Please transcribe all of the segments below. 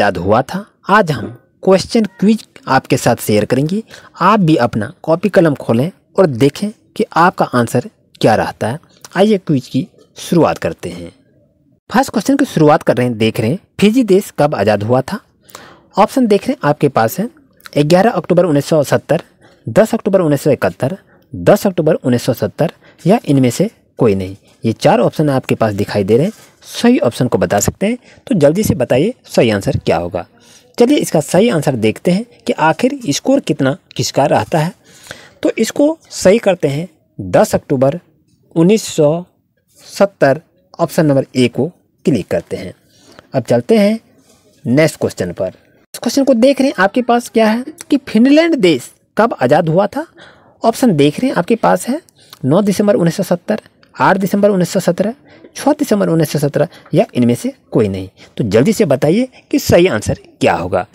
याद हुआ था आज हम क्वेश्चन क्विज आपके साथ शेयर करेंगे आप भी अपना कॉपी कलम खोलें और देखें कि आपका आंसर क्या रहता है आइए क्विज की शुरुआत करते हैं फर्स्ट क्वेश्चन की शुरुआत कर रहे हैं देख रहे हैं फिजी देश कब आज़ाद हुआ था ऑप्शन देख रहे हैं आपके पास है ग्यारह अक्टूबर 1970, 10 अक्टूबर 1971, 10 अक्टूबर 1970 या इनमें से कोई नहीं ये चार ऑप्शन आपके पास दिखाई दे रहे हैं सही ऑप्शन को बता सकते हैं तो जल्दी से बताइए सही आंसर क्या होगा चलिए इसका सही आंसर देखते हैं कि आखिर स्कोर कितना किसका रहता है तो इसको सही करते हैं दस अक्टूबर उन्नीस ऑप्शन नंबर ए को क्लिक करते हैं अब चलते हैं नेक्स्ट क्वेश्चन पर इस क्वेश्चन को देख रहे हैं आपके पास क्या है कि फिनलैंड देश कब आज़ाद हुआ था ऑप्शन देख रहे हैं आपके पास है 9 दिसंबर 1970 आठ दिसंबर 1917, 6 दिसंबर 1917 या इनमें से कोई नहीं तो जल्दी से बताइए कि सही आंसर क्या होगा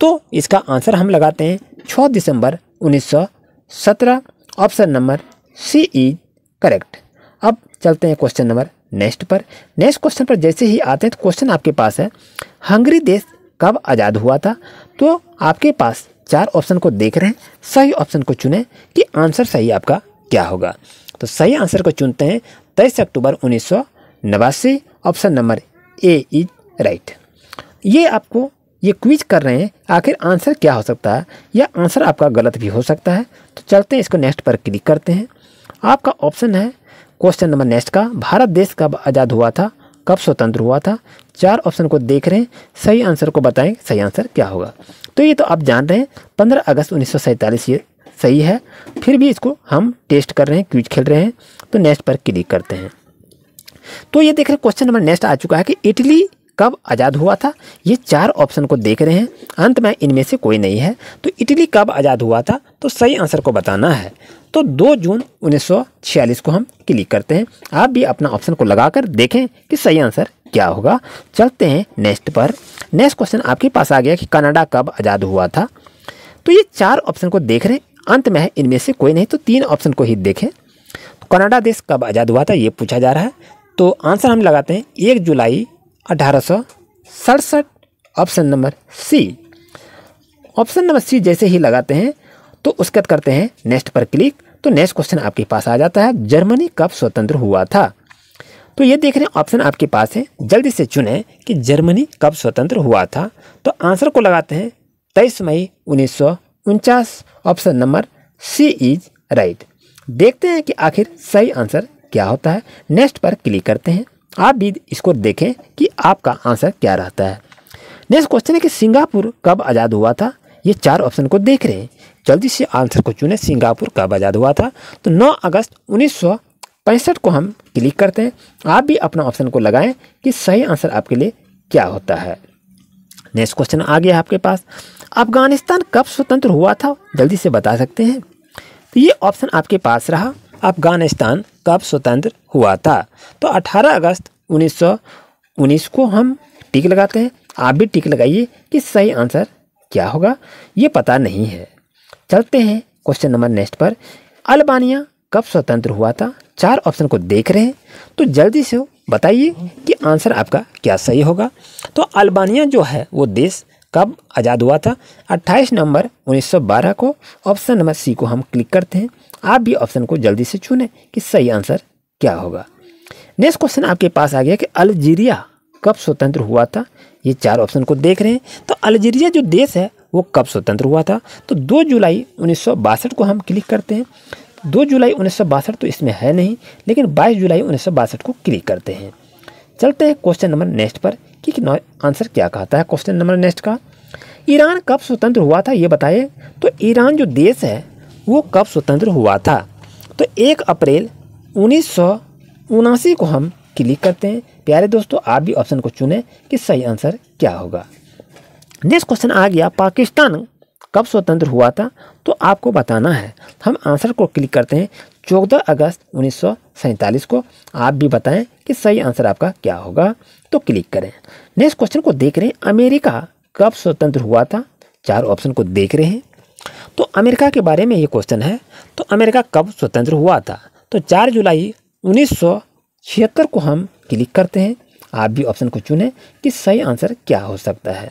तो इसका आंसर हम लगाते हैं 6 दिसंबर 1917 option number C is correct अब चलते हैं क्वेश्चन नंबर नेक्स्ट पर नेक्स्ट क्वेश्चन पर जैसे ही आते हैं तो क्वेश्चन आपके पास है हंगरी देश कब आज़ाद हुआ था तो आपके पास चार ऑप्शन को देख रहे हैं सही ऑप्शन को चुने कि आंसर सही आपका क्या होगा तो सही आंसर को चुनते हैं तेईस अक्टूबर उन्नीस option number A is right ये आपको ये क्विज कर रहे हैं आखिर आंसर क्या हो सकता है या आंसर आपका गलत भी हो सकता है तो चलते हैं इसको नेक्स्ट पर क्लिक करते हैं आपका ऑप्शन है क्वेश्चन नंबर नेक्स्ट का भारत देश कब आज़ाद हुआ था कब स्वतंत्र हुआ था चार ऑप्शन को देख रहे हैं सही आंसर को बताएं सही आंसर क्या होगा तो ये तो आप जान रहे हैं पंद्रह अगस्त उन्नीस ये सही है फिर भी इसको हम टेस्ट कर रहे हैं क्यूज खेल रहे हैं तो नेक्स्ट पर क्लिक करते हैं तो ये देख रहे हैं क्वेश्चन नंबर नेक्स्ट आ चुका है कि इटली कब आज़ाद हुआ था ये चार ऑप्शन को देख रहे हैं अंत में इनमें से कोई नहीं है तो इटली कब आज़ाद हुआ था तो सही आंसर को बताना है तो 2 जून 1946 को हम क्लिक करते हैं आप भी अपना ऑप्शन को लगाकर देखें कि सही आंसर क्या होगा चलते हैं नेक्स्ट पर नेक्स्ट क्वेश्चन आपके पास आ गया कि कनाडा कब आज़ाद हुआ था तो ये चार ऑप्शन को देख रहे हैं अंत में है इनमें से कोई नहीं तो तीन ऑप्शन को ही देखें तो कनाडा देश कब आज़ाद हुआ था ये पूछा जा रहा है तो आंसर हम लगाते हैं एक जुलाई अठारह सड़सठ option number C option number C जैसे ही लगाते हैं तो उसके बाद करते हैं नेक्स्ट पर क्लिक तो नेक्स्ट क्वेश्चन आपके पास आ जाता है जर्मनी कब स्वतंत्र हुआ था तो ये देख रहे हैं ऑप्शन आपके पास है जल्दी से चुनें कि जर्मनी कब स्वतंत्र हुआ था तो आंसर को लगाते हैं तेईस मई उन्नीस उनचास option number C is right देखते हैं कि आखिर सही आंसर क्या होता है नेक्स्ट पर क्लिक करते हैं आप भी इसको देखें कि आपका आंसर क्या रहता है नेक्स्ट क्वेश्चन है कि सिंगापुर कब आज़ाद हुआ था ये चार ऑप्शन को देख रहे हैं जल्दी से आंसर को चुने सिंगापुर कब आज़ाद हुआ था तो 9 अगस्त उन्नीस को हम क्लिक करते हैं आप भी अपना ऑप्शन को लगाएं कि सही आंसर आपके लिए क्या होता है नेक्स्ट क्वेश्चन आ गया आपके पास अफगानिस्तान कब स्वतंत्र हुआ था जल्दी से बता सकते हैं तो ये ऑप्शन आपके पास रहा अफगानिस्तान कब स्वतंत्र हुआ था तो 18 अगस्त 1919 को हम टिक लगाते हैं आप भी टिक लगाइए कि सही आंसर क्या होगा ये पता नहीं है चलते हैं क्वेश्चन नंबर नेक्स्ट पर अल्बानिया कब स्वतंत्र हुआ था चार ऑप्शन को देख रहे हैं तो जल्दी से बताइए कि आंसर आपका क्या सही होगा तो अल्बानिया जो है वो देश कब आज़ाद हुआ था 28 नवंबर 1912 को ऑप्शन नंबर सी को हम क्लिक करते हैं आप भी ऑप्शन को जल्दी से चुनें कि सही आंसर क्या होगा नेक्स्ट क्वेश्चन आपके पास आ गया कि अल्जीरिया कब स्वतंत्र हुआ था ये चार ऑप्शन को देख रहे हैं तो अल्जीरिया जो देश है वो कब स्वतंत्र हुआ था तो दो जुलाई उन्नीस को हम क्लिक करते हैं दो जुलाई उन्नीस तो इसमें है नहीं लेकिन बाईस जुलाई उन्नीस को क्लिक करते हैं चलते हैं क्वेश्चन नंबर नेक्स्ट पर कि, आंसर क्या कहता है क्वेश्चन नंबर नेक्स्ट का ईरान कब स्वतंत्र हुआ था ये बताइए तो ईरान जो देश है वो कब स्वतंत्र हुआ था तो एक अप्रैल उन्नीस को हम क्लिक करते हैं प्यारे दोस्तों आप भी ऑप्शन को चुने कि सही आंसर क्या होगा नेक्स्ट क्वेश्चन आ गया पाकिस्तान कब स्वतंत्र हुआ था तो आपको बताना है हम आंसर को क्लिक करते हैं चौदह अगस्त उन्नीस को आप भी बताएं कि सही आंसर आपका क्या होगा तो क्लिक करें नेक्स्ट क्वेश्चन को देख रहे हैं अमेरिका कब स्वतंत्र हुआ था चार ऑप्शन को देख रहे हैं तो अमेरिका के बारे में ये क्वेश्चन है तो अमेरिका कब स्वतंत्र हुआ था तो चार जुलाई उन्नीस को हम क्लिक करते हैं आप भी ऑप्शन को चुनें कि सही आंसर क्या हो सकता है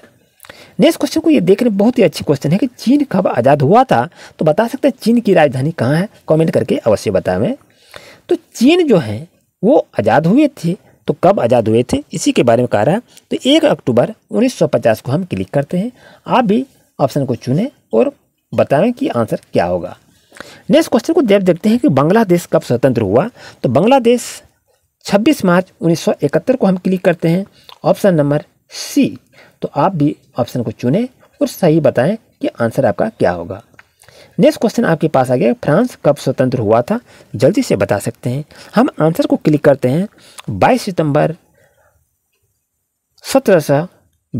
नेक्स्ट क्वेश्चन को ये देखने बहुत ही अच्छी क्वेश्चन है कि चीन कब आज़ाद हुआ था तो बता सकते हैं चीन की राजधानी कहाँ है कमेंट करके अवश्य बताएं तो चीन जो है वो आज़ाद हुए थे तो कब आज़ाद हुए थे इसी के बारे में कह रहा है तो एक अक्टूबर 1950 को हम क्लिक करते हैं आप भी ऑप्शन को चुनें और बताएं कि आंसर क्या होगा नेक्स्ट क्वेश्चन को जब देखते हैं कि बांग्लादेश कब स्वतंत्र हुआ तो बांग्लादेश छब्बीस मार्च उन्नीस को हम क्लिक करते हैं ऑप्शन नंबर सी तो आप भी ऑप्शन को चुनें और सही बताएं कि आंसर आपका क्या होगा नेक्स्ट क्वेश्चन आपके पास आ गया फ्रांस कब स्वतंत्र हुआ था जल्दी से बता सकते हैं हम आंसर को क्लिक करते हैं 22 सितंबर सत्रह सौ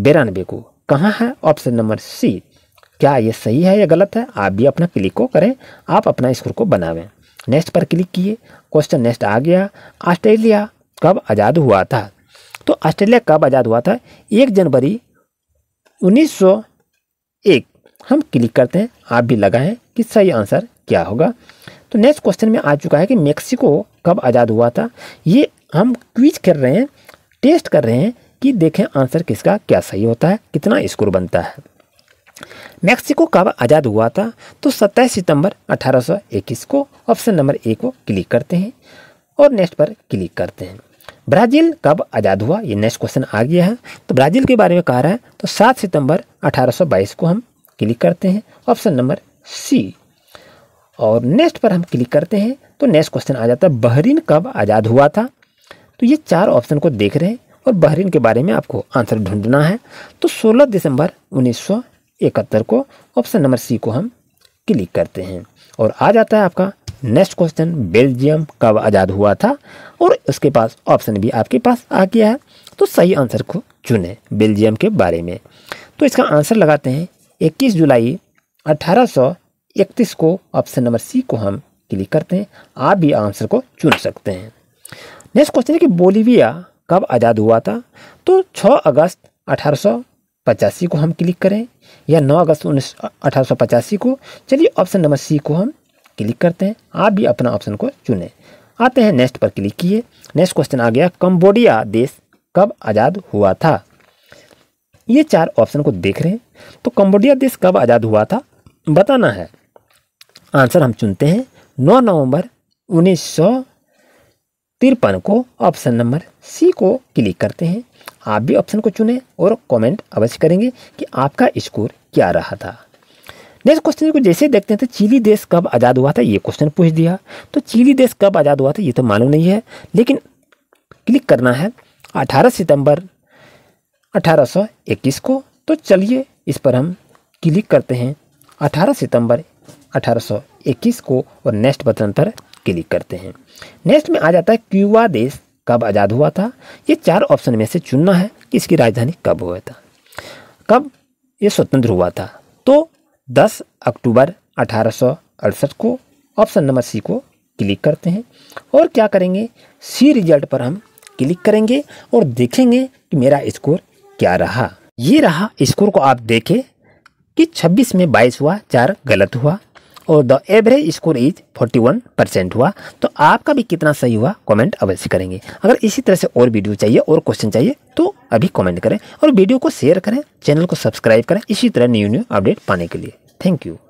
बिरानबे को कहाँ है ऑप्शन नंबर सी क्या ये सही है या गलत है आप भी अपना क्लिक को करें आप अपना स्कोर को बनावें नेक्स्ट पर क्लिक किए क्वेश्चन नेक्स्ट आ गया ऑस्ट्रेलिया कब आज़ाद हुआ था तो ऑस्ट्रेलिया कब आज़ाद हुआ था एक जनवरी 1901 हम क्लिक करते हैं आप भी लगाएं कि सही आंसर क्या होगा तो नेक्स्ट क्वेश्चन में आ चुका है कि मेक्सिको कब आज़ाद हुआ था ये हम क्विज कर रहे हैं टेस्ट कर रहे हैं कि देखें आंसर किसका क्या सही होता है कितना स्कोर बनता है मेक्सिको कब आज़ाद हुआ था तो 27 सितंबर 1821 को ऑप्शन नंबर ए को क्लिक करते हैं और नेक्स्ट पर क्लिक करते हैं ब्राज़ील कब आज़ाद हुआ ये नेक्स्ट क्वेश्चन आ गया है तो ब्राज़ील के बारे में कहा रहा है तो सात सितंबर 1822 को हम क्लिक करते हैं ऑप्शन नंबर सी और नेक्स्ट पर हम क्लिक करते हैं तो नेक्स्ट क्वेश्चन आ जाता है बहरीन कब आज़ाद हुआ था तो ये चार ऑप्शन को देख रहे हैं और बहरीन के बारे में आपको आंसर ढूंढना है तो 16 दिसंबर 1971 को ऑप्शन नंबर सी को हम क्लिक करते हैं और आ जाता है आपका नेक्स्ट क्वेश्चन बेल्जियम कब आज़ाद हुआ था और उसके पास ऑप्शन भी आपके पास आ गया है तो सही आंसर को चुने बेल्जियम के बारे में तो इसका आंसर लगाते हैं 21 जुलाई 1831 को ऑप्शन नंबर सी को हम क्लिक करते हैं आप भी आंसर को चुन सकते हैं नेक्स्ट क्वेश्चन है कि बोलीविया कब आज़ाद हुआ था तो 6 अगस्त अठारह पचासी को हम क्लिक करें या 9 अगस्त उन्नीस अठारह को चलिए ऑप्शन नंबर सी को हम क्लिक करते हैं आप भी अपना ऑप्शन को चुने आते हैं नेक्स्ट पर क्लिक किए नेक्स्ट क्वेश्चन आ गया कम्बोडिया देश कब आज़ाद हुआ था ये चार ऑप्शन को देख रहे हैं तो कम्बोडिया देश कब आज़ाद हुआ था बताना है आंसर हम चुनते हैं 9 नवंबर उन्नीस तिरपन को ऑप्शन नंबर सी को क्लिक करते हैं आप भी ऑप्शन को चुनें और कमेंट अवश्य करेंगे कि आपका स्कोर क्या रहा था नेक्स्ट क्वेश्चन को जैसे देखते हैं तो चिली देश कब आज़ाद हुआ था ये क्वेश्चन पूछ दिया तो चिली देश कब आज़ाद हुआ था ये तो मालूम नहीं है लेकिन क्लिक करना है 18 सितंबर 1821 को तो चलिए इस पर हम क्लिक करते हैं 18 सितंबर 1821 को और नेक्स्ट बटन पर क्लिक करते हैं नेक्स्ट में आ जाता है क्यूबा देश कब आज़ाद हुआ था ये चार ऑप्शन में से चुनना है कि इसकी राजधानी कब हुआ था कब ये स्वतंत्र हुआ था तो 10 अक्टूबर अठारह को ऑप्शन नंबर सी को क्लिक करते हैं और क्या करेंगे सी रिजल्ट पर हम क्लिक करेंगे और देखेंगे कि मेरा स्कोर क्या रहा ये रहा स्कोर को आप देखें कि 26 में 22 हुआ चार गलत हुआ और the average score is 41 percent हुआ तो आपका भी कितना सही हुआ कमेंट अवश्य करेंगे अगर इसी तरह से और वीडियो चाहिए और क्वेश्चन चाहिए तो अभी कमेंट करें और वीडियो को शेयर करें चैनल को सब्सक्राइब करें इसी तरह न्यू न्यू अपडेट पाने के लिए Thank you.